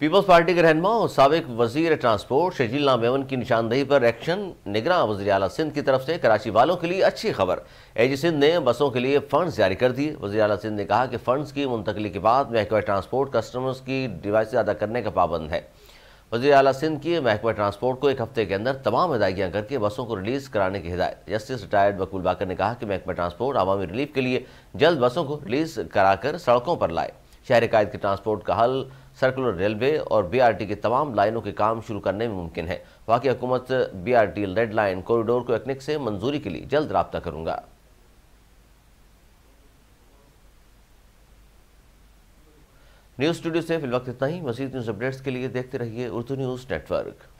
peoples party के रहनमा और सबक वजीर ट्रांसपोर्ट नाम मेवन की निशानदेही पर एक्शन निगरान वजी अला सिंध की तरफ से कराची वालों के लिए अच्छी खबर एजी सिंध ने बसों के लिए फंड्स जारी कर दिए वजी अला सिंध ने कहा कि फंड्स की मुंतकली के बाद महकमा ट्रांसपोर्ट कस्टमर्स की डिवाइस अदा करने का पाबंद है वजी अला सिंध की महकमा ट्रांसपोर्ट को एक हफ्ते के अंदर तमाम अदायगियाँ करके बसों को रिलीज़ कराने की हिदायत जस्टिस रिटायर्ड बकुल बाकर ने कहा कि महकमा ट्रांसपोर्ट आवामी रिलीफ के लिए जल्द बसों को रिलीज़ कराकर सड़कों पर लाए शहर कायद के ट्रांसपोर्ट का हल सर्कुलर रेलवे और बीआरटी के तमाम लाइनों के काम शुरू करने में मुमकिन है वाकई हुकूमत बीआरटी रेड लाइन कॉरिडोर को एक्निक से मंजूरी के लिए जल्द रबता करूंगा न्यूज़ स्टूडियो से फिल वक्त इतना ही मजीद न्यूज़ अपडेट्स के लिए देखते रहिए उर्दू न्यूज़ नेटवर्क